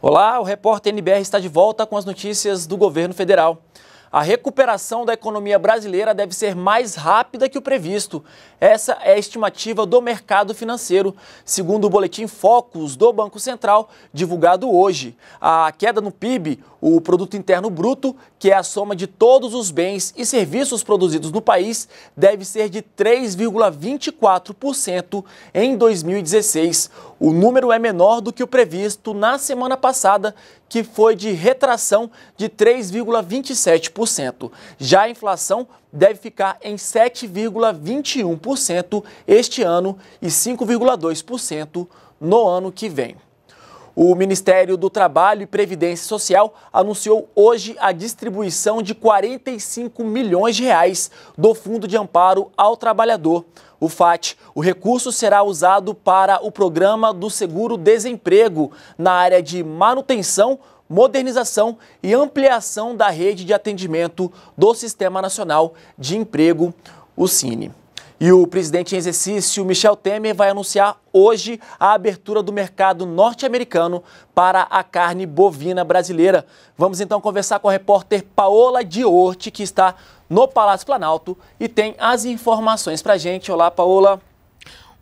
Olá, o repórter NBR está de volta com as notícias do governo federal. A recuperação da economia brasileira deve ser mais rápida que o previsto. Essa é a estimativa do mercado financeiro, segundo o boletim Focus do Banco Central, divulgado hoje. A queda no PIB, o produto interno bruto, que é a soma de todos os bens e serviços produzidos no país, deve ser de 3,24% em 2016. O número é menor do que o previsto na semana passada, que foi de retração de 3,27%. Já a inflação deve ficar em 7,21% este ano e 5,2% no ano que vem. O Ministério do Trabalho e Previdência Social anunciou hoje a distribuição de 45 milhões de reais do Fundo de Amparo ao Trabalhador o FAT. O recurso será usado para o programa do seguro-desemprego na área de manutenção, modernização e ampliação da rede de atendimento do Sistema Nacional de Emprego, o Cine. E o presidente em exercício, Michel Temer, vai anunciar hoje a abertura do mercado norte-americano para a carne bovina brasileira. Vamos então conversar com a repórter Paola Diorte que está no Palácio Planalto e tem as informações para a gente. Olá, Paola.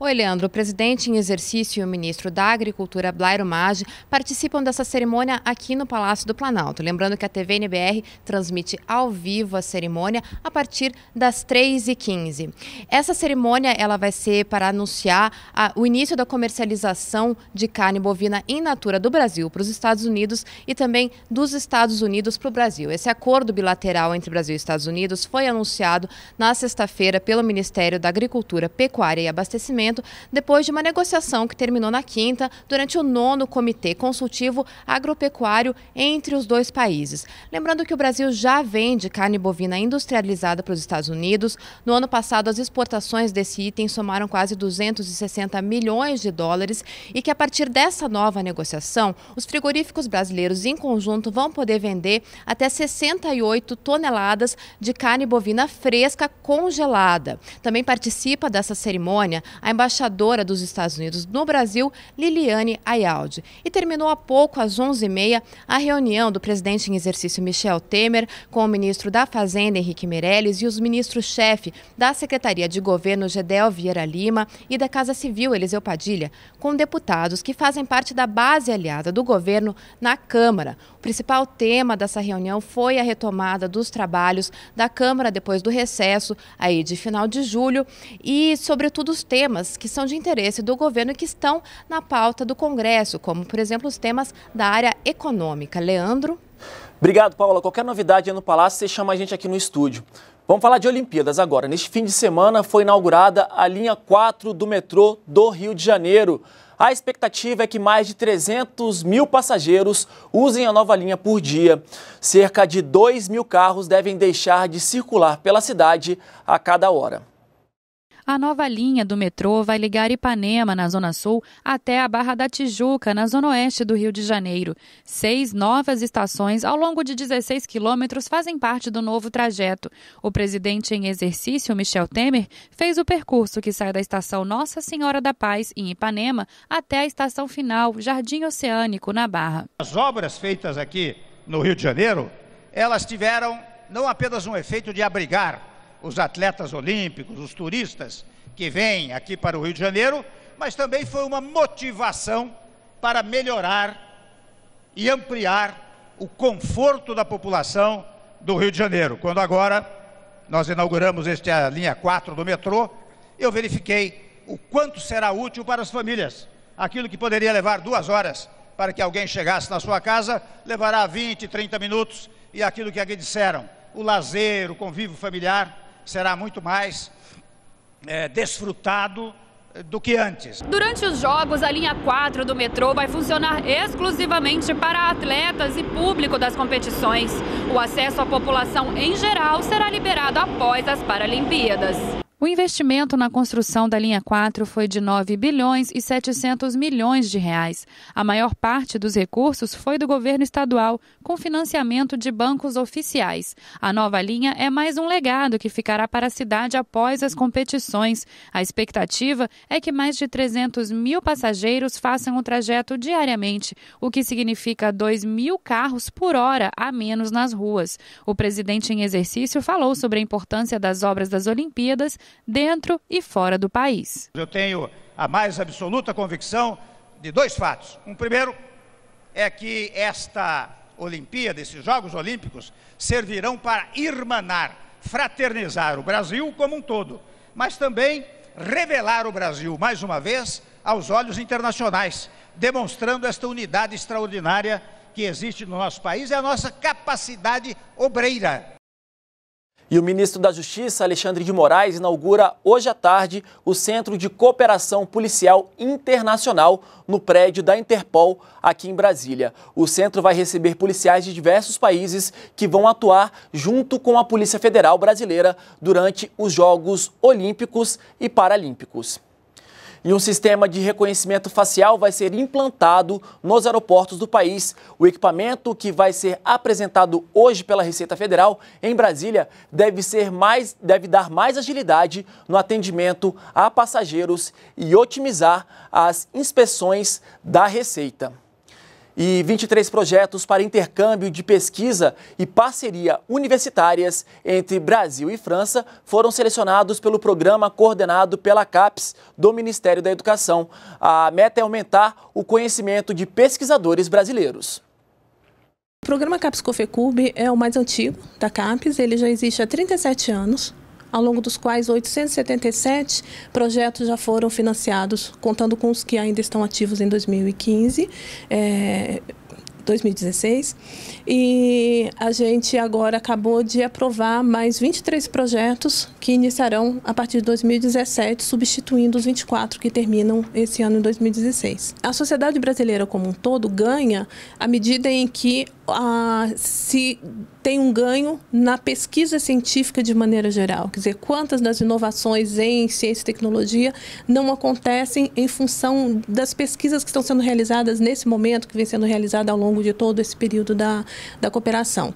Oi, Leandro. O presidente em exercício e o ministro da Agricultura, Blairo Maggi, participam dessa cerimônia aqui no Palácio do Planalto. Lembrando que a TV NBR transmite ao vivo a cerimônia a partir das 3h15. Essa cerimônia ela vai ser para anunciar a, o início da comercialização de carne bovina in natura do Brasil para os Estados Unidos e também dos Estados Unidos para o Brasil. Esse acordo bilateral entre Brasil e Estados Unidos foi anunciado na sexta-feira pelo Ministério da Agricultura, Pecuária e Abastecimento depois de uma negociação que terminou na quinta durante o nono Comitê Consultivo Agropecuário entre os dois países. Lembrando que o Brasil já vende carne bovina industrializada para os Estados Unidos. No ano passado, as exportações desse item somaram quase 260 milhões de dólares e que a partir dessa nova negociação, os frigoríficos brasileiros em conjunto vão poder vender até 68 toneladas de carne bovina fresca congelada. Também participa dessa cerimônia a embaixadora dos Estados Unidos no Brasil, Liliane Ayaldi. E terminou há pouco, às 11h30, a reunião do presidente em exercício Michel Temer com o ministro da Fazenda, Henrique Meirelles, e os ministros-chefe da Secretaria de Governo, Gedel Vieira Lima, e da Casa Civil, Eliseu Padilha, com deputados que fazem parte da base aliada do governo na Câmara. O principal tema dessa reunião foi a retomada dos trabalhos da Câmara depois do recesso aí de final de julho e, sobretudo, os temas temas que são de interesse do governo e que estão na pauta do Congresso, como, por exemplo, os temas da área econômica. Leandro? Obrigado, Paula. Qualquer novidade no Palácio, você chama a gente aqui no estúdio. Vamos falar de Olimpíadas agora. Neste fim de semana foi inaugurada a linha 4 do metrô do Rio de Janeiro. A expectativa é que mais de 300 mil passageiros usem a nova linha por dia. Cerca de 2 mil carros devem deixar de circular pela cidade a cada hora. A nova linha do metrô vai ligar Ipanema, na Zona Sul, até a Barra da Tijuca, na Zona Oeste do Rio de Janeiro. Seis novas estações ao longo de 16 quilômetros fazem parte do novo trajeto. O presidente em exercício, Michel Temer, fez o percurso que sai da estação Nossa Senhora da Paz, em Ipanema, até a estação final, Jardim Oceânico, na Barra. As obras feitas aqui no Rio de Janeiro, elas tiveram não apenas um efeito de abrigar os atletas olímpicos, os turistas que vêm aqui para o Rio de Janeiro, mas também foi uma motivação para melhorar e ampliar o conforto da população do Rio de Janeiro. Quando agora nós inauguramos esta linha 4 do metrô, eu verifiquei o quanto será útil para as famílias. Aquilo que poderia levar duas horas para que alguém chegasse na sua casa, levará 20, 30 minutos, e aquilo que aqui disseram, o lazer, o convívio familiar, será muito mais é, desfrutado é, do que antes. Durante os jogos, a linha 4 do metrô vai funcionar exclusivamente para atletas e público das competições. O acesso à população em geral será liberado após as Paralimpíadas. O investimento na construção da linha 4 foi de 9 bilhões e 700 milhões de reais. A maior parte dos recursos foi do governo estadual, com financiamento de bancos oficiais. A nova linha é mais um legado que ficará para a cidade após as competições. A expectativa é que mais de 300 mil passageiros façam o trajeto diariamente, o que significa 2 mil carros por hora a menos nas ruas. O presidente em exercício falou sobre a importância das obras das Olimpíadas dentro e fora do país. Eu tenho a mais absoluta convicção de dois fatos. Um primeiro é que esta Olimpíada, esses Jogos Olímpicos, servirão para irmanar, fraternizar o Brasil como um todo, mas também revelar o Brasil mais uma vez aos olhos internacionais, demonstrando esta unidade extraordinária que existe no nosso país e é a nossa capacidade obreira. E o ministro da Justiça, Alexandre de Moraes, inaugura hoje à tarde o Centro de Cooperação Policial Internacional no prédio da Interpol, aqui em Brasília. O centro vai receber policiais de diversos países que vão atuar junto com a Polícia Federal Brasileira durante os Jogos Olímpicos e Paralímpicos. E um sistema de reconhecimento facial vai ser implantado nos aeroportos do país. O equipamento, que vai ser apresentado hoje pela Receita Federal em Brasília, deve, ser mais, deve dar mais agilidade no atendimento a passageiros e otimizar as inspeções da Receita e 23 projetos para intercâmbio de pesquisa e parceria universitárias entre Brasil e França foram selecionados pelo programa coordenado pela CAPES do Ministério da Educação. A meta é aumentar o conhecimento de pesquisadores brasileiros. O programa CAPES cofecub é o mais antigo da CAPES, ele já existe há 37 anos ao longo dos quais 877 projetos já foram financiados, contando com os que ainda estão ativos em 2015. É, 2016 e a gente agora acabou de aprovar mais 23 projetos que iniciarão a partir de 2017, substituindo os 24 que terminam esse ano em 2016. A sociedade brasileira como um todo ganha à medida em que a, se tem um ganho na pesquisa científica de maneira geral. Quer dizer, quantas das inovações em ciência e tecnologia não acontecem em função das pesquisas que estão sendo realizadas nesse momento, que vem sendo realizada ao longo de todo esse período da, da cooperação.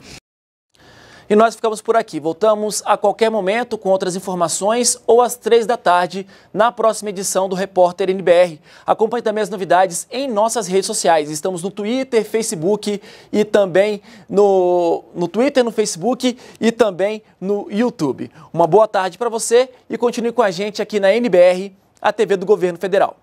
E nós ficamos por aqui. Voltamos a qualquer momento com outras informações ou às três da tarde na próxima edição do Repórter NBR. Acompanhe também as novidades em nossas redes sociais. Estamos no Twitter, Facebook e também no, no Twitter, no Facebook e também no YouTube. Uma boa tarde para você e continue com a gente aqui na NBR, a TV do Governo Federal.